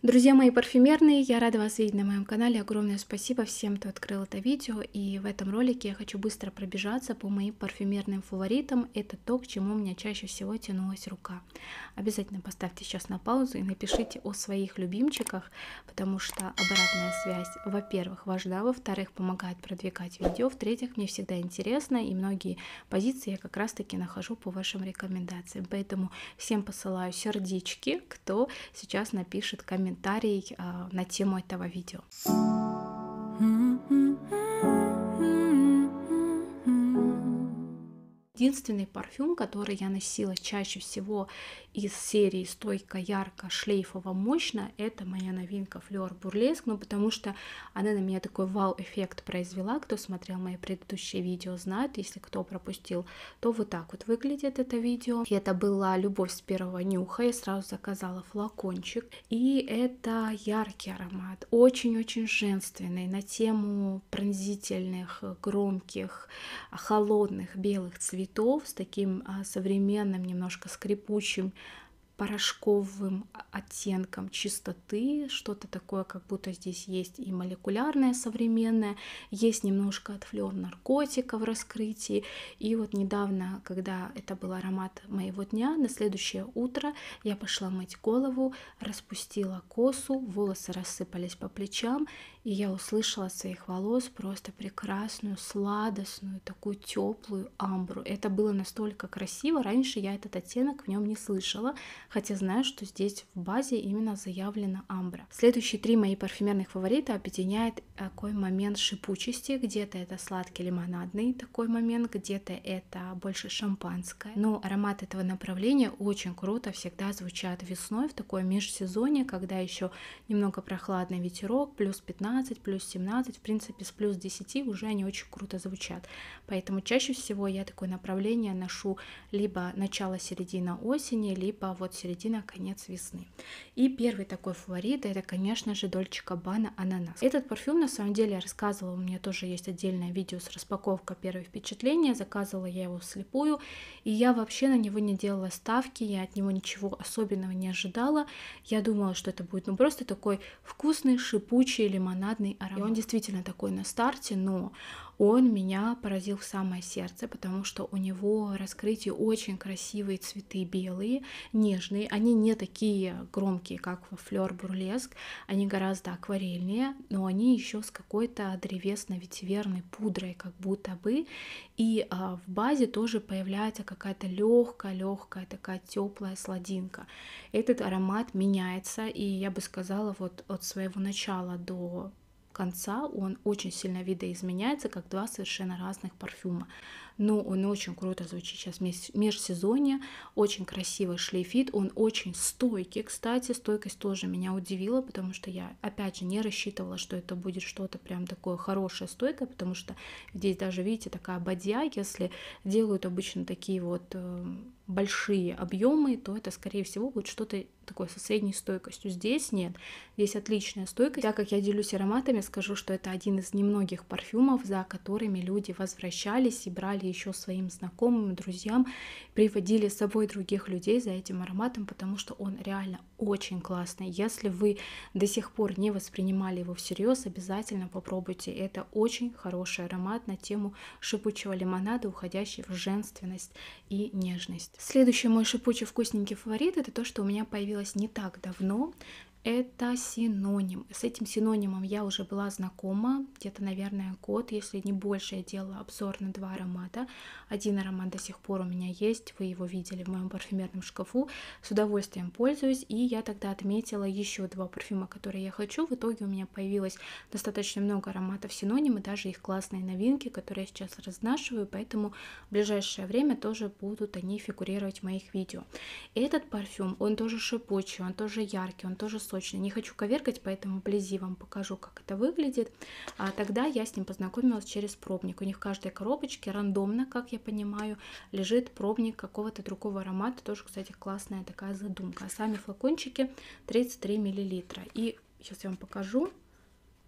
Друзья мои парфюмерные, я рада вас видеть на моем канале. Огромное спасибо всем, кто открыл это видео. И в этом ролике я хочу быстро пробежаться по моим парфюмерным фаворитам. Это то, к чему у меня чаще всего тянулась рука. Обязательно поставьте сейчас на паузу и напишите о своих любимчиках, потому что обратная связь, во-первых, важна, во-вторых, помогает продвигать видео, в-третьих, мне всегда интересно, и многие позиции я как раз-таки нахожу по вашим рекомендациям. Поэтому всем посылаю сердечки, кто сейчас напишет комментарий комментарий э, на тему этого видео. Mm-hmm. единственный парфюм, который я носила чаще всего из серии «Стойка, ярко, шлейфово, мощно», это моя новинка Fleur Бурлеск, ну потому что она на меня такой вау-эффект произвела. Кто смотрел мои предыдущие видео, знает. Если кто пропустил, то вот так вот выглядит это видео. И это была «Любовь с первого нюха». Я сразу заказала флакончик. И это яркий аромат, очень-очень женственный, на тему пронзительных, громких, холодных белых цветов цветов с таким а, современным, немножко скрипучим порошковым оттенком чистоты, что-то такое, как будто здесь есть и молекулярное современное, есть немножко от флер наркотика в раскрытии. И вот недавно, когда это был аромат моего дня, на следующее утро я пошла мыть голову, распустила косу, волосы рассыпались по плечам, и я услышала от своих волос просто прекрасную, сладостную, такую теплую амбру. Это было настолько красиво, раньше я этот оттенок в нем не слышала, хотя знаю, что здесь в базе именно заявлена амбра. Следующие три мои парфюмерных фаворита объединяет такой момент шипучести, где-то это сладкий лимонадный такой момент, где-то это больше шампанское, но аромат этого направления очень круто всегда звучат весной в такое межсезонье, когда еще немного прохладный ветерок, плюс 15 15, плюс 17, в принципе, с плюс 10 уже они очень круто звучат. Поэтому чаще всего я такое направление ношу либо начало-середина осени, либо вот середина-конец весны. И первый такой фаворит, это, конечно же, Дольче Кабана Ананас. Этот парфюм, на самом деле, я рассказывала, у меня тоже есть отдельное видео с распаковкой первых впечатления. заказывала я его вслепую, и я вообще на него не делала ставки, я от него ничего особенного не ожидала, я думала, что это будет ну просто такой вкусный шипучий лимон лимонадный аромат. И он действительно такой на старте, но он меня поразил в самое сердце, потому что у него раскрытие очень красивые цветы белые, нежные. Они не такие громкие, как во флер бурлеск, они гораздо акварельнее, но они еще с какой-то древесной, ветиверной пудрой, как будто бы. И а, в базе тоже появляется какая-то легкая-легкая такая теплая сладинка. Этот аромат меняется, и я бы сказала, вот от своего начала до конца он очень сильно видоизменяется, как два совершенно разных парфюма но ну, он очень круто звучит сейчас в межсезонье, очень красивый шлейфит, он очень стойкий, кстати, стойкость тоже меня удивила, потому что я, опять же, не рассчитывала, что это будет что-то прям такое хорошее стойкое, потому что здесь даже, видите, такая бадья, если делают обычно такие вот э, большие объемы, то это, скорее всего, будет что-то такое со средней стойкостью. Здесь нет. Здесь отличная стойкость. Так как я делюсь ароматами, скажу, что это один из немногих парфюмов, за которыми люди возвращались и брали еще своим знакомым, друзьям, приводили с собой других людей за этим ароматом, потому что он реально очень классный. Если вы до сих пор не воспринимали его всерьез, обязательно попробуйте. Это очень хороший аромат на тему шипучего лимонада, уходящий в женственность и нежность. Следующий мой шипучий вкусненький фаворит – это то, что у меня появилось не так давно это синоним. С этим синонимом я уже была знакома где-то, наверное, год, если не больше. Я делала обзор на два аромата. Один аромат до сих пор у меня есть, вы его видели в моем парфюмерном шкафу. С удовольствием пользуюсь, и я тогда отметила еще два парфюма, которые я хочу. В итоге у меня появилось достаточно много ароматов синонимы, даже их классные новинки, которые я сейчас разнашиваю, поэтому в ближайшее время тоже будут они фигурировать в моих видео. Этот парфюм, он тоже шипучий, он тоже яркий, он тоже сочный точно не хочу коверкать, поэтому вблизи вам покажу, как это выглядит. А тогда я с ним познакомилась через пробник. У них в каждой коробочке рандомно, как я понимаю, лежит пробник какого-то другого аромата. Тоже, кстати, классная такая задумка. А сами флакончики 33 мл. И сейчас я вам покажу,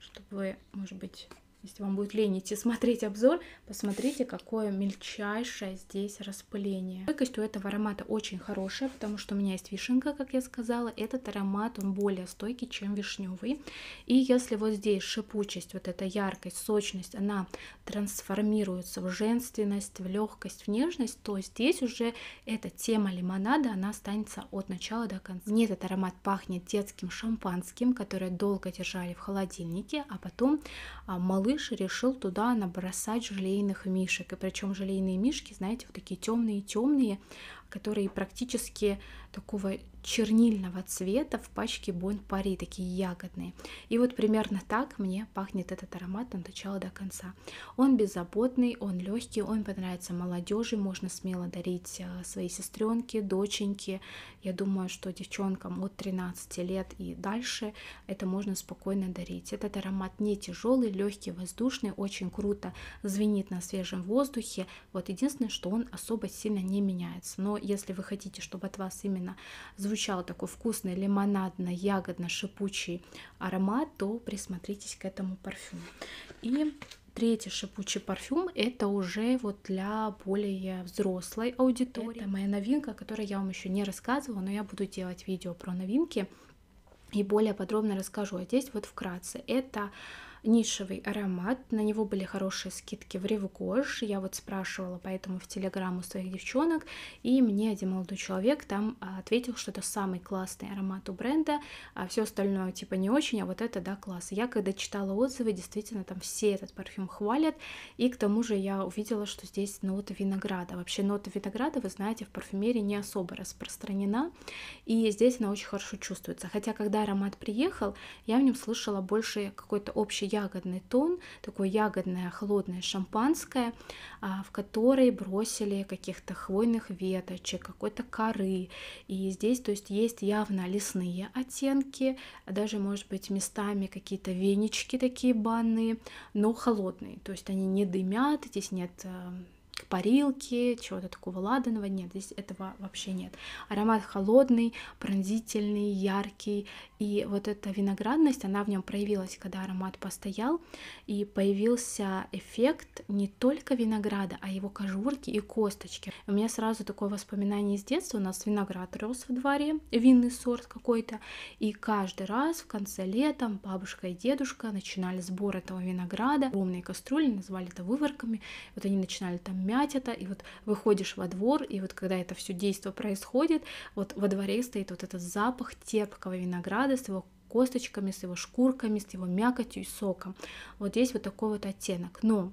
чтобы вы, может быть, если вам будет лень идти смотреть обзор, посмотрите, какое мельчайшее здесь распыление. Стойкость у этого аромата очень хорошая, потому что у меня есть вишенка, как я сказала. Этот аромат, он более стойкий, чем вишневый. И если вот здесь шипучесть, вот эта яркость, сочность, она трансформируется в женственность, в легкость, в нежность, то здесь уже эта тема лимонада, она останется от начала до конца. Мне этот аромат пахнет детским шампанским, которое долго держали в холодильнике, а потом а, малыш Миш решил туда набросать желейных мишек. И причем желейные мишки, знаете, вот такие темные-темные, которые практически такого чернильного цвета в пачке Бон Пари, такие ягодные. И вот примерно так мне пахнет этот аромат от начала до конца. Он беззаботный, он легкий, он понравится молодежи, можно смело дарить э, своей сестренке, доченьке. Я думаю, что девчонкам от 13 лет и дальше это можно спокойно дарить. Этот аромат не тяжелый, легкий, воздушный, очень круто звенит на свежем воздухе. Вот единственное, что он особо сильно не меняется. Но если вы хотите, чтобы от вас именно звучал такой вкусный лимонадно-ягодно-шипучий аромат, то присмотритесь к этому парфюму. И третий шипучий парфюм это уже вот для более взрослой аудитории. Это моя новинка, о которой я вам еще не рассказывала, но я буду делать видео про новинки и более подробно расскажу. А здесь вот вкратце. Это нишевый аромат, на него были хорошие скидки в Ревгош, я вот спрашивала поэтому в Телеграм у своих девчонок, и мне один молодой человек там а, ответил, что это самый классный аромат у бренда, а все остальное типа не очень, а вот это да класс. Я когда читала отзывы, действительно там все этот парфюм хвалят, и к тому же я увидела, что здесь нота винограда. Вообще нота винограда, вы знаете, в парфюмерии не особо распространена, и здесь она очень хорошо чувствуется. Хотя, когда аромат приехал, я в нем слышала больше какой-то общий ягодный тон, такое ягодное холодное шампанское, а, в которой бросили каких-то хвойных веточек, какой-то коры. И здесь, то есть, есть явно лесные оттенки, даже, может быть, местами какие-то венички такие банные, но холодные. То есть они не дымят, здесь нет а, к парилке чего-то такого ладаного, нет, здесь этого вообще нет. Аромат холодный, пронзительный, яркий, и вот эта виноградность, она в нем проявилась, когда аромат постоял, и появился эффект не только винограда, а его кожурки и косточки. У меня сразу такое воспоминание из детства, у нас виноград рос в дворе, винный сорт какой-то, и каждый раз в конце летом бабушка и дедушка начинали сбор этого винограда, огромные кастрюли, назвали это выворками, вот они начинали там мять это, и вот выходишь во двор, и вот когда это все действие происходит, вот во дворе стоит вот этот запах тепкого винограда с его косточками, с его шкурками, с его мякотью и соком. Вот здесь вот такой вот оттенок. Но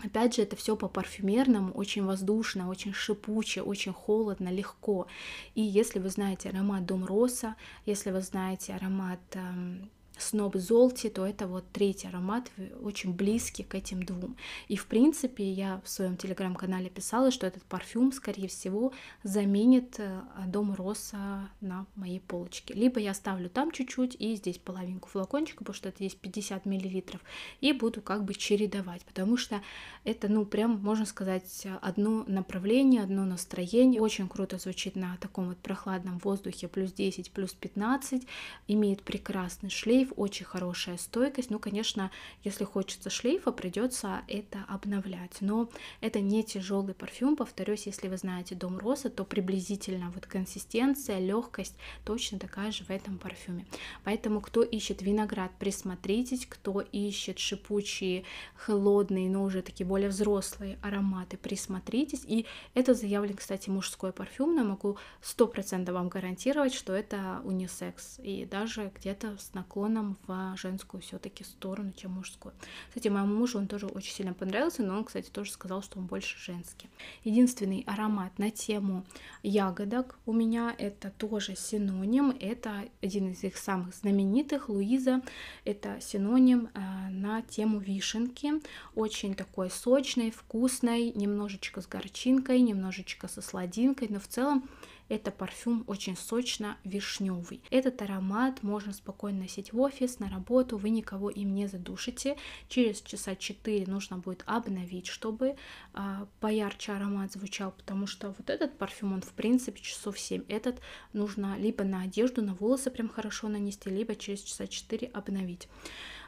Опять же, это все по-парфюмерному, очень воздушно, очень шипуче, очень холодно, легко. И если вы знаете аромат Дом Роса, если вы знаете аромат эм, Сноб Золти, то это вот третий аромат, очень близкий к этим двум. И в принципе я в своем телеграм-канале писала, что этот парфюм, скорее всего, заменит э, Дом Роса на моей полочке. Либо я ставлю там чуть-чуть и здесь половинку флакончика, потому что это здесь 50 миллилитров, и буду как бы чередовать, потому что это, ну, прям, можно сказать, одно направление, одно настроение. Очень круто звучит на таком вот прохладном воздухе, плюс 10, плюс 15, имеет прекрасный шлейф, шлейф очень хорошая стойкость. Ну, конечно, если хочется шлейфа, придется это обновлять. Но это не тяжелый парфюм. Повторюсь, если вы знаете Дом Роса, то приблизительно вот консистенция, легкость точно такая же в этом парфюме. Поэтому, кто ищет виноград, присмотритесь. Кто ищет шипучие, холодные, но уже такие более взрослые ароматы, присмотритесь. И это заявлен, кстати, мужской парфюм. Но могу 100% вам гарантировать, что это унисекс. И даже где-то с наклоном нам в женскую все-таки сторону, чем мужскую. Кстати, моему мужу он тоже очень сильно понравился, но он, кстати, тоже сказал, что он больше женский. Единственный аромат на тему ягодок у меня это тоже синоним, это один из их самых знаменитых, Луиза, это синоним э, на тему вишенки, очень такой сочный, вкусный, немножечко с горчинкой, немножечко со сладинкой, но в целом это парфюм очень сочно-вишневый. Этот аромат можно спокойно носить в офис, на работу, вы никого им не задушите. Через часа 4 нужно будет обновить, чтобы э, поярче аромат звучал, потому что вот этот парфюм, он в принципе часов 7. Этот нужно либо на одежду, на волосы прям хорошо нанести, либо через часа 4 обновить.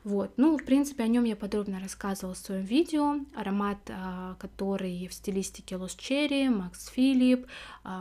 Вот, ну, в принципе, о нем я подробно рассказывала в своем видео. Аромат, а, который в стилистике Лос Cherry, Max Philip,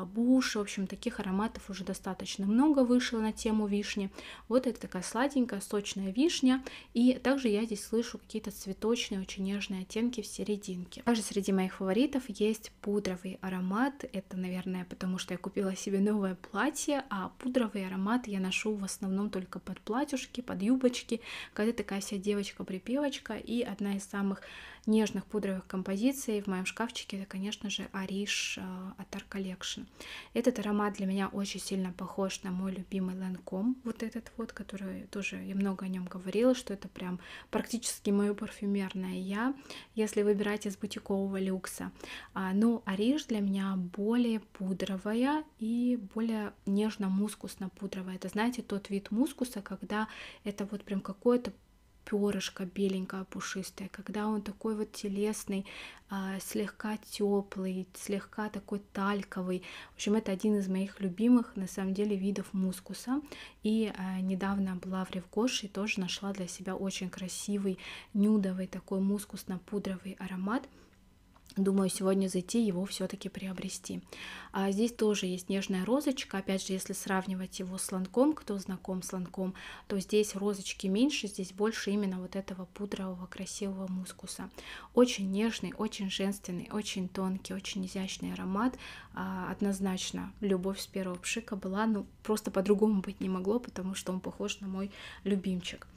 Буш, в общем, таких ароматов уже достаточно много вышло на тему вишни. Вот это такая сладенькая, сочная вишня. И также я здесь слышу какие-то цветочные, очень нежные оттенки в серединке. Также среди моих фаворитов есть пудровый аромат. Это, наверное, потому что я купила себе новое платье, а пудровый аромат я ношу в основном только под платьюшки, под юбочки, когда такая вся девочка-припевочка. И одна из самых нежных пудровых композиций в моем шкафчике, это, конечно же, Ариш э, от Art Collection. Этот аромат для меня очень сильно похож на мой любимый Lancome, вот этот вот, который тоже я много о нем говорила, что это прям практически мое парфюмерное я, если выбирать из бутикового люкса. А, Но ну, Ариш для меня более пудровая и более нежно-мускусно-пудровая. Это, знаете, тот вид мускуса, когда это вот прям какое-то перышко беленькое, пушистое, когда он такой вот телесный, а, слегка теплый, слегка такой тальковый. В общем, это один из моих любимых, на самом деле, видов мускуса. И а, недавно была в Ревгоше и тоже нашла для себя очень красивый нюдовый такой мускусно-пудровый аромат. Думаю, сегодня зайти его все-таки приобрести. А здесь тоже есть нежная розочка. Опять же, если сравнивать его с ланком, кто знаком с ланком, то здесь розочки меньше, здесь больше именно вот этого пудрового красивого мускуса. Очень нежный, очень женственный, очень тонкий, очень изящный аромат. А, однозначно, любовь с первого пшика была, ну, просто по-другому быть не могло, потому что он похож на мой любимчик.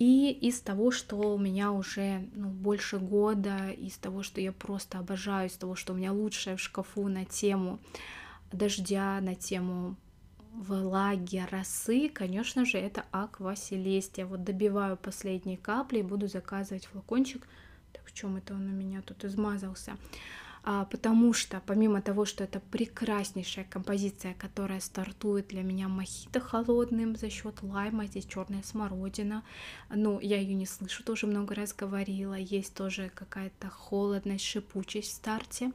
И из того, что у меня уже ну, больше года, из того, что я просто обожаю, из того, что у меня лучшее в шкафу на тему дождя, на тему влаги, росы, конечно же, это аква Вот добиваю последние капли и буду заказывать флакончик. Так в чем это он у меня тут измазался? А, потому что помимо того, что это прекраснейшая композиция, которая стартует для меня мохито холодным за счет лайма, здесь черная смородина, но ну, я ее не слышу, тоже много раз говорила, есть тоже какая-то холодность, шипучесть в старте,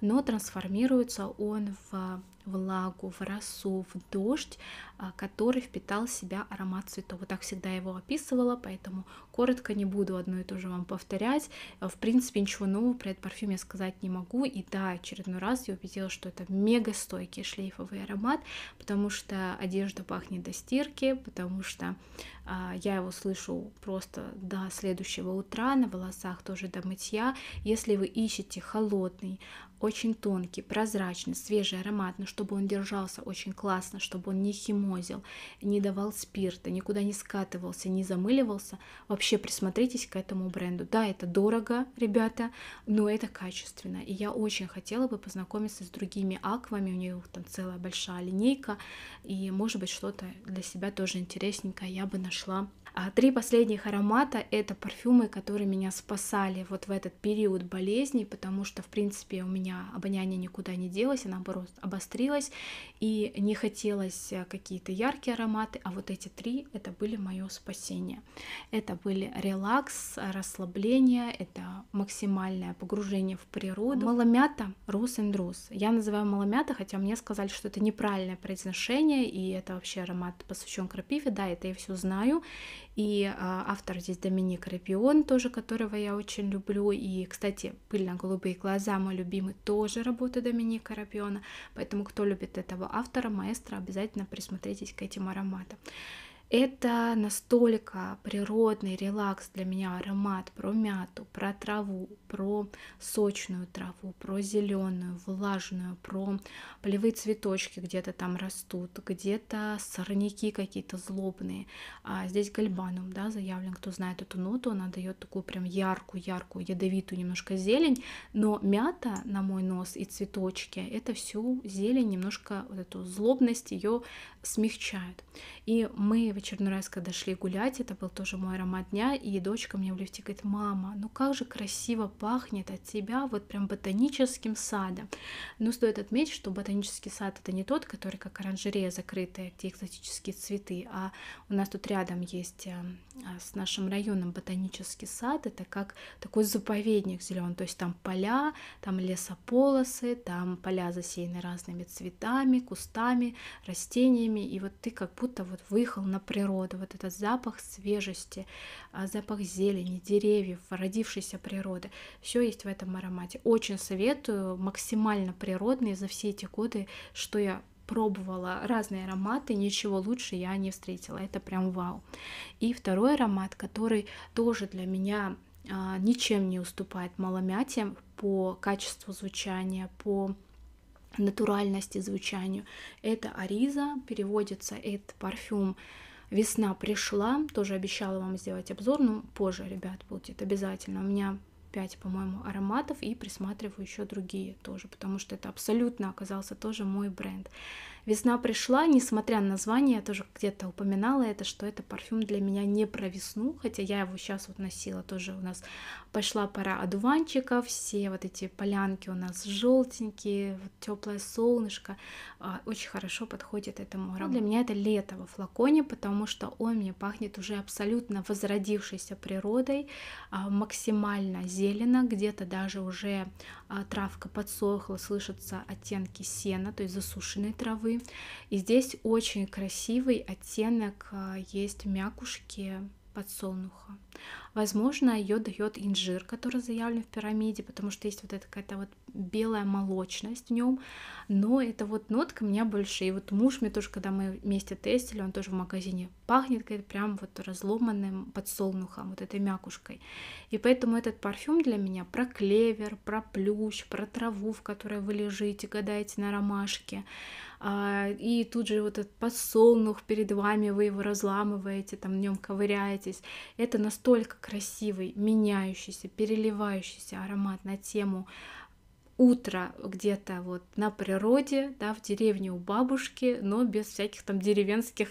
но трансформируется он в влагу, в росу, в дождь, а, который впитал в себя аромат цветов. Вот так всегда его описывала, поэтому коротко не буду одно и то же вам повторять. В принципе, ничего нового про этот парфюм я сказать не могу. И да, очередной раз я убедила, что это мега стойкий шлейфовый аромат, потому что одежда пахнет до стирки, потому что а, я его слышу просто до следующего утра, на волосах тоже до мытья. Если вы ищете холодный, очень тонкий, прозрачный, свежий, ароматный, чтобы он держался очень классно, чтобы он не химозил, не давал спирта, никуда не скатывался, не замыливался. Вообще присмотритесь к этому бренду. Да, это дорого, ребята, но это качественно. И я очень хотела бы познакомиться с другими аквами, у нее там целая большая линейка, и может быть что-то для себя тоже интересненькое я бы нашла а три последних аромата — это парфюмы, которые меня спасали вот в этот период болезни, потому что, в принципе, у меня обоняние никуда не делось, а наоборот обострилось, и не хотелось э, какие-то яркие ароматы, а вот эти три — это были мое спасение. Это были релакс, расслабление, это максимальное погружение в природу. Маломята — рус and Rose. Я называю маломята, хотя мне сказали, что это неправильное произношение, и это вообще аромат посвящен крапиве, да, это я все знаю, и а, автор здесь Доминик Рапион, тоже которого я очень люблю. И, кстати, «Пыльно-голубые глаза» мой любимый тоже работа Доминика Рапиона. Поэтому, кто любит этого автора, маэстро, обязательно присмотритесь к этим ароматам. Это настолько природный релакс для меня аромат про мяту, про траву, про сочную траву, про зеленую, влажную, про полевые цветочки где-то там растут, где-то сорняки какие-то злобные. А здесь гальбанум, да, заявлен, кто знает эту ноту, она дает такую прям яркую, яркую, ядовитую немножко зелень, но мята на мой нос и цветочки, это всю зелень немножко вот эту злобность ее смягчают. И мы первый черный раз, когда шли гулять, это был тоже мой аромат дня, и дочка мне в лифте говорит, мама, ну как же красиво пахнет от тебя вот прям ботаническим садом. но стоит отметить, что ботанический сад это не тот, который как оранжерея закрытая, где экзотические цветы, а у нас тут рядом есть э, а, с нашим районом ботанический сад, это как такой заповедник зеленый, то есть там поля, там лесополосы, там поля засеяны разными цветами, кустами, растениями, и вот ты как будто вот выехал на природы, вот этот запах свежести, а, запах зелени, деревьев, родившейся природы. Все есть в этом аромате. Очень советую, максимально природный за все эти годы, что я пробовала разные ароматы, ничего лучше я не встретила. Это прям вау. И второй аромат, который тоже для меня а, ничем не уступает маломятиям по качеству звучания, по натуральности звучанию. Это Ариза, переводится этот парфюм Весна пришла, тоже обещала вам сделать обзор, но позже, ребят, будет обязательно. У меня 5, по-моему, ароматов и присматриваю еще другие тоже, потому что это абсолютно оказался тоже мой бренд. Весна пришла, несмотря на название, я тоже где-то упоминала это, что это парфюм для меня не про весну, хотя я его сейчас вот носила тоже. У нас пошла пора одуванчиков, все вот эти полянки у нас желтенькие, вот теплое солнышко. А, очень хорошо подходит этому аромату. Для меня это лето во флаконе, потому что он мне пахнет уже абсолютно возродившейся природой, а, максимально зелено, где-то даже уже а, травка подсохла, слышатся оттенки сена, то есть засушенной травы и здесь очень красивый оттенок а, есть мякушки подсолнуха. Возможно, ее дает инжир, который заявлен в пирамиде, потому что есть вот эта какая-то вот белая молочность в нем, но эта вот нотка меня больше, и вот муж мне тоже, когда мы вместе тестили, он тоже в магазине пахнет как прям вот разломанным подсолнухом, вот этой мякушкой. И поэтому этот парфюм для меня про клевер, про плющ, про траву, в которой вы лежите, гадаете на ромашке, а, и тут же вот этот подсолнух перед вами, вы его разламываете, там в нем ковыряетесь. Это настолько красивый, меняющийся, переливающийся аромат на тему утра где-то вот на природе, да, в деревне у бабушки, но без всяких там деревенских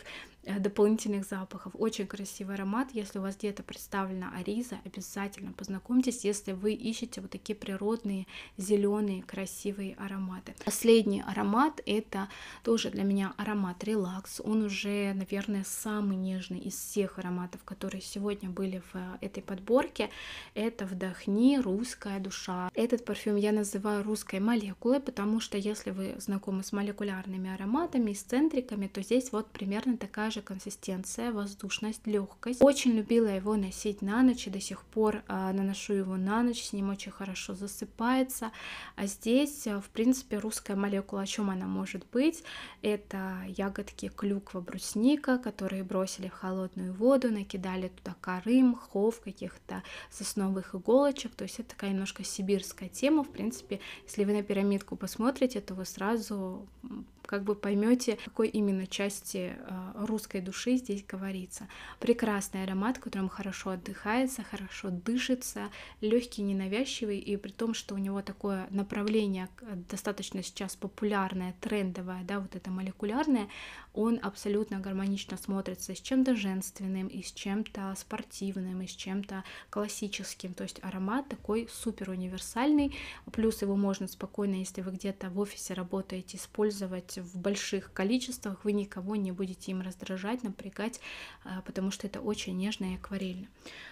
Э, дополнительных запахов. Очень красивый аромат. Если у вас где-то представлена ариза, обязательно познакомьтесь, если вы ищете вот такие природные, зеленые, красивые ароматы. Последний аромат, это тоже для меня аромат релакс. Он уже, наверное, самый нежный из всех ароматов, которые сегодня были в э, этой подборке. Это «Вдохни, русская душа». Этот парфюм я называю русской молекулой, потому что если вы знакомы с молекулярными ароматами, с центриками, то здесь вот примерно такая же же консистенция, воздушность, легкость. Очень любила его носить на ночь и до сих пор а, наношу его на ночь, с ним очень хорошо засыпается. А здесь, э, в принципе, русская молекула, о чем она может быть? Это ягодки клюква, брусника, которые бросили в холодную воду, накидали туда коры, мхов, каких-то сосновых иголочек. То есть это такая немножко сибирская тема. В принципе, если вы на пирамидку посмотрите, то вы сразу как бы поймете, какой именно части э, русской русской души здесь говорится. Прекрасный аромат, которым хорошо отдыхается, хорошо дышится, легкий, ненавязчивый, и при том, что у него такое направление достаточно сейчас популярное, трендовое, да, вот это молекулярное, он абсолютно гармонично смотрится с чем-то женственным, и с чем-то спортивным, и с чем-то классическим. То есть аромат такой супер универсальный, плюс его можно спокойно, если вы где-то в офисе работаете, использовать в больших количествах, вы никого не будете им раздражать раздражать, напрягать, а, потому что это очень нежно и акварельно.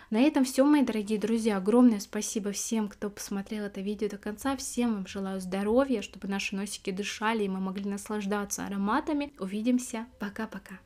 На этом все, мои дорогие друзья. Огромное спасибо всем, кто посмотрел это видео до конца. Всем вам желаю здоровья, чтобы наши носики дышали и мы могли наслаждаться ароматами. Увидимся. Пока-пока.